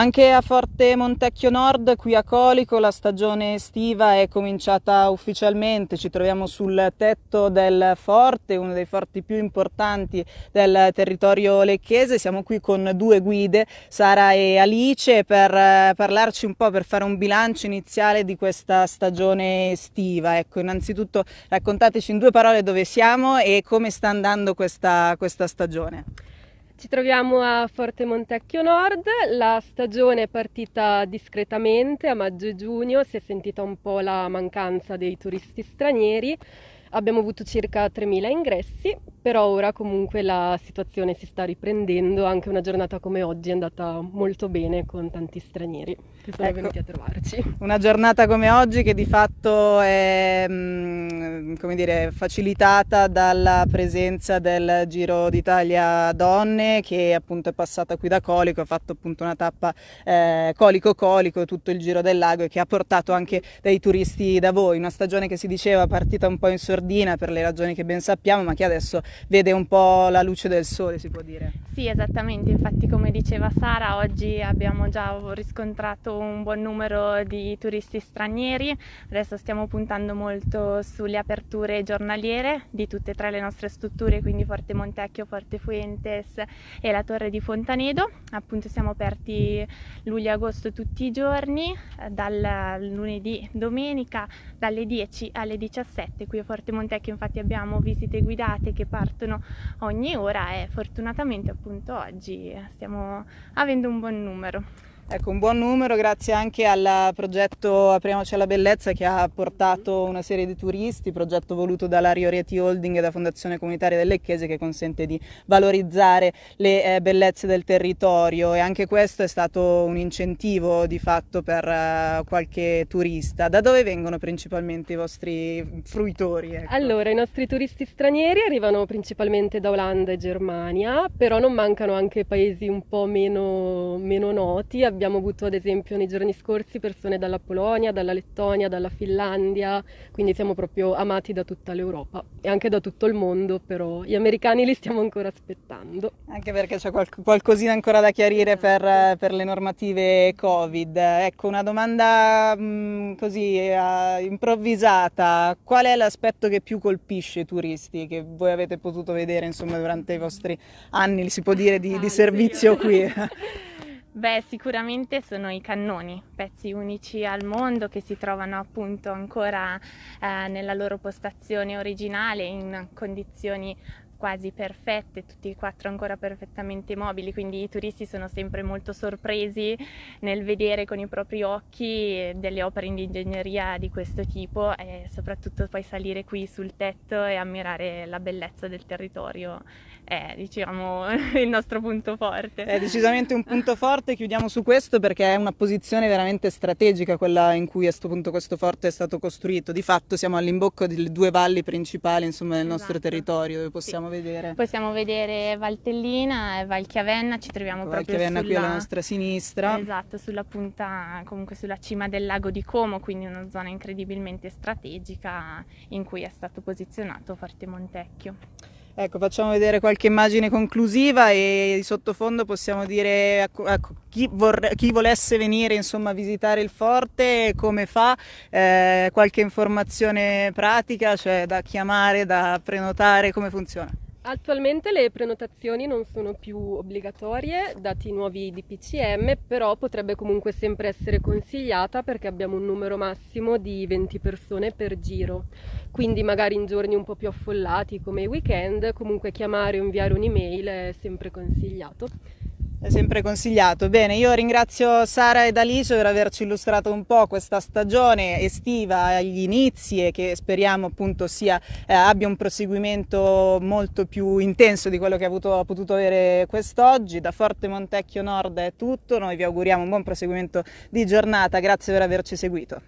Anche a Forte Montecchio Nord, qui a Colico, la stagione estiva è cominciata ufficialmente. Ci troviamo sul tetto del forte, uno dei forti più importanti del territorio lecchese. Siamo qui con due guide, Sara e Alice, per eh, parlarci un po', per fare un bilancio iniziale di questa stagione estiva. Ecco, innanzitutto raccontateci in due parole dove siamo e come sta andando questa, questa stagione. Ci troviamo a Forte Montecchio Nord, la stagione è partita discretamente a maggio e giugno, si è sentita un po' la mancanza dei turisti stranieri, abbiamo avuto circa 3.000 ingressi, però ora comunque la situazione si sta riprendendo, anche una giornata come oggi è andata molto bene con tanti stranieri che sono ecco, venuti a trovarci. Una giornata come oggi che di fatto è mm, dire, facilitata dalla presenza del Giro d'Italia Donne che appunto è passata qui da Colico, ha fatto appunto una tappa eh, Colico-Colico, tutto il Giro del Lago e che ha portato anche dei turisti da voi, una stagione che si diceva partita un po' in sordina per le ragioni che ben sappiamo ma che adesso vede un po' la luce del sole, si può dire. Sì, esattamente, infatti come diceva Sara, oggi abbiamo già riscontrato un buon numero di turisti stranieri, adesso stiamo puntando molto sulle aperture giornaliere di tutte e tre le nostre strutture, quindi Forte Montecchio, Forte Fuentes e la Torre di Fontanedo, appunto siamo aperti luglio e agosto tutti i giorni, dal lunedì, domenica, dalle 10 alle 17, qui a Forte Montecchio infatti abbiamo visite guidate che parlano partono ogni ora e fortunatamente appunto oggi stiamo avendo un buon numero. Ecco, un buon numero grazie anche al progetto Apriamoci alla Bellezza che ha portato una serie di turisti, progetto voluto dall'Ario Rieti Holding e da Fondazione Comunitaria delle Chiese che consente di valorizzare le eh, bellezze del territorio e anche questo è stato un incentivo di fatto per eh, qualche turista. Da dove vengono principalmente i vostri fruitori? Ecco? Allora, i nostri turisti stranieri arrivano principalmente da Olanda e Germania, però non mancano anche paesi un po' meno, meno noti abbiamo avuto ad esempio nei giorni scorsi persone dalla Polonia, dalla Lettonia, dalla Finlandia, quindi siamo proprio amati da tutta l'Europa e anche da tutto il mondo, però gli americani li stiamo ancora aspettando. Anche perché c'è qual- qualcosina ancora da chiarire esatto. per, per, le normative Covid. Ecco, una domanda mh, mm, così uh, improvvisata, qual è l'aspetto che più colpisce i turisti che voi avete potuto vedere insomma, durante i vostri anni, si può dire, di, di ah, servizio qui? Beh, sicuramente sono i cannoni, pezzi unici al mondo che si trovano appunto ancora eh, nella loro postazione originale in condizioni quasi perfette, tutti e quattro ancora perfettamente mobili, quindi i turisti sono sempre molto sorpresi nel vedere con i propri occhi delle opere di ingegneria di questo tipo e soprattutto poi salire qui sul tetto e ammirare la bellezza del territorio è diciamo il nostro punto forte. È decisamente un punto forte, chiudiamo su questo perché è una posizione veramente strategica quella in cui a questo punto questo forte è stato costruito, di fatto siamo all'imbocco delle due valli principali insomma, del esatto. nostro territorio dove possiamo sì vedere? Possiamo vedere Valtellina e Valchiavenna, ci troviamo Val proprio Chiavenna Valchiavenna qui alla nostra sinistra. Esatto, sulla punta, comunque sulla cima del lago di Como, quindi una zona incredibilmente strategica in cui è stato posizionato Forte Montecchio. Ecco, facciamo vedere qualche immagine conclusiva e di sottofondo possiamo dire a, ecco, a ecco, chi, vorre, chi, volesse venire insomma, a visitare il forte, come fa, eh, qualche informazione pratica, cioè da chiamare, da prenotare, come funziona. Attualmente le prenotazioni non sono più obbligatorie, dati i nuovi DPCM, però potrebbe comunque sempre essere consigliata perché abbiamo un numero massimo di 20 persone per giro. Quindi magari in giorni un po' più affollati come i weekend, comunque chiamare o inviare un'email è sempre consigliato. È sempre consigliato. Bene, io ringrazio Sara ed Alice per averci illustrato un po' questa stagione estiva agli inizi e che speriamo appunto sia, eh, abbia un proseguimento molto più intenso di quello che ha, avuto, ha potuto avere quest'oggi. Da Forte Montecchio Nord è tutto, noi vi auguriamo un buon proseguimento di giornata, grazie per averci seguito.